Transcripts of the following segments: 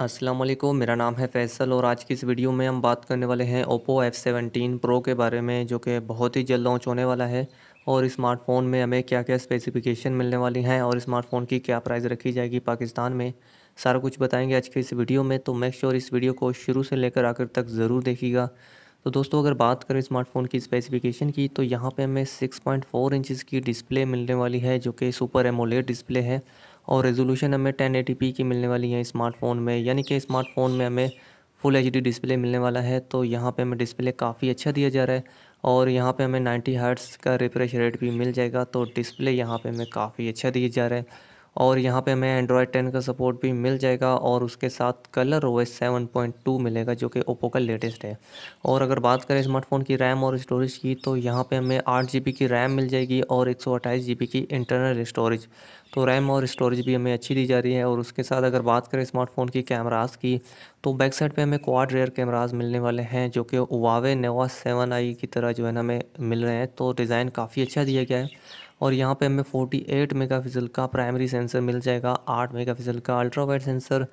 अस्सलाम वालेकुम मेरा नाम है फैसल और आज की इस वीडियो में हम बात करने वाले हैं ओप्पो एफ़ सेवेंटीन प्रो के बारे में जो कि बहुत ही जल्द लॉन्च होने वाला है और स्मार्टफोन में हमें क्या क्या स्पेसिफिकेशन मिलने वाली हैं और स्मार्टफोन की क्या प्राइस रखी जाएगी पाकिस्तान में सारा कुछ बताएंगे आज के इस वीडियो में तो मेक श्योर इस वीडियो को शुरू से लेकर आखिर तक ज़रूर देखिएगा तो दोस्तों अगर बात करें स्मार्टफ़ोन की स्पेसिफिकेशन की तो यहाँ पे हमें 6.4 पॉइंट की डिस्प्ले मिलने वाली है जो कि सुपर एमोलेड डिस्प्ले है और रेजोल्यूशन हमें टेन एटी की मिलने वाली है स्मार्टफोन में यानी कि स्मार्टफोन में हमें फुल एच डिस्प्ले मिलने वाला है तो यहाँ पे हमें डिस्प्ले काफ़ी अच्छा दिया जा रहा है और यहाँ पे हमें 90 हर्ट्स का रिफ्रेश रेट भी मिल जाएगा तो डिस्प्ले यहाँ पे हमें काफ़ी अच्छा दिया जा रहा है और यहाँ पे हमें एंड्रॉयड टेन का सपोर्ट भी मिल जाएगा और उसके साथ colour O S seven point two मिलेगा जो कि ओप्पो का लेटेस्ट है और अगर बात करें स्मार्टफोन की रैम और स्टोरेज की तो यहाँ पे हमें आठ जी बी की रैम मिल जाएगी और एक सौ अट्ठाईस जी बी की इंटरनल स्टोरेज तो रैम और स्टोरेज भी हमें अच्छी दी जा रही है और उसके साथ अगर बात करें स्मार्टफोन की कैमराज की तो बैक साइड पे हमें क्वाड रेयर कैमराज मिलने वाले हैं जो कि वावे नेवा सेवन आई की तरह जो है ना हमें मिल रहे हैं तो डिज़ाइन काफ़ी अच्छा दिया गया है और यहाँ पे हमें 48 मेगापिक्सल का प्राइमरी सेंसर मिल जाएगा 8 मेगापिक्सल का अल्ट्रा वाइड सेंसर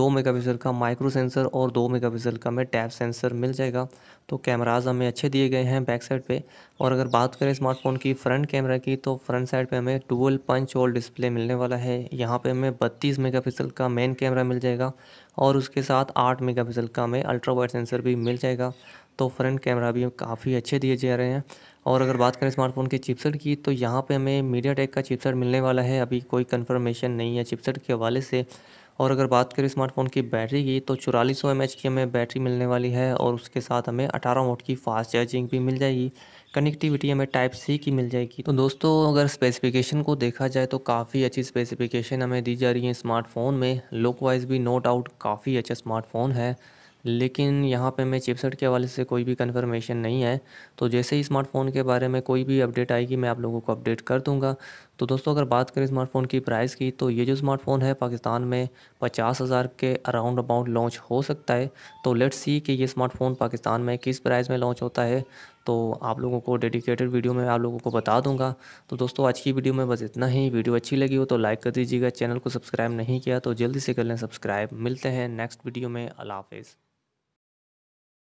2 मेगापिक्सल का माइक्रो सेंसर और 2 मेगापिक्सल का हमें टैप सेंसर मिल जाएगा तो कैमराज हमें अच्छे दिए गए हैं बैक साइड पे और अगर बात करें स्मार्टफोन की फ्रंट कैमरा की तो फ्रंट साइड पे हमें टूल पंच होल डिस्प्ले मिलने वाला है यहाँ पर हमें बत्तीस मेगा का मेन कैमरा मिल जाएगा और उसके साथ आठ मेगा का हमें अल्ट्रा वाइड सेंसर भी मिल जाएगा तो फ्रंट कैमरा भी काफ़ी अच्छे दिए जा रहे हैं और अगर बात करें स्मार्टफोन के चिपसेट की तो यहाँ पे हमें मीडिया टेक का चिपसेट मिलने वाला है अभी कोई कन्फर्मेशन नहीं है चिपसेट के हवाले से और अगर बात करें स्मार्टफोन की बैटरी की तो चौरालीस सौ की हमें बैटरी मिलने वाली है और उसके साथ हमें अठारह वोट की फास्ट चार्जिंग भी मिल जाएगी कनेक्टिविटी हमें टाइप सी की मिल जाएगी तो दोस्तों अगर स्पेसिफिकेशन को देखा जाए तो काफ़ी अच्छी स्पेसिफिकेशन हमें दी जा रही है स्मार्टफोन में लुक वाइज भी नो डाउट काफ़ी अच्छा स्मार्टफोन है लेकिन यहाँ पे मैं चिपसेट के हवाले से कोई भी कन्फर्मेशन नहीं है तो जैसे ही स्मार्टफ़ोन के बारे में कोई भी अपडेट आएगी मैं आप लोगों को अपडेट कर दूँगा तो दोस्तों अगर बात करें स्मार्टफ़ोन की प्राइस की तो ये जो स्मार्टफ़ोन है पाकिस्तान में पचास हज़ार के अराउंड अबाउट लॉन्च हो सकता है तो लेट्स सी कि ये स्मार्टफ़ोन पाकिस्तान में किस प्राइस में लॉन्च होता है तो आप लोगों को डेडिकेटेड वीडियो में आप लोगों को बता दूंगा तो दोस्तों आज की वीडियो में बस इतना ही वीडियो अच्छी लगी हो तो लाइक कर दीजिएगा चैनल को सब्सक्राइब नहीं किया तो जल्दी से कर लें सब्सक्राइब मिलते हैं नेक्स्ट वीडियो में अला हाफ़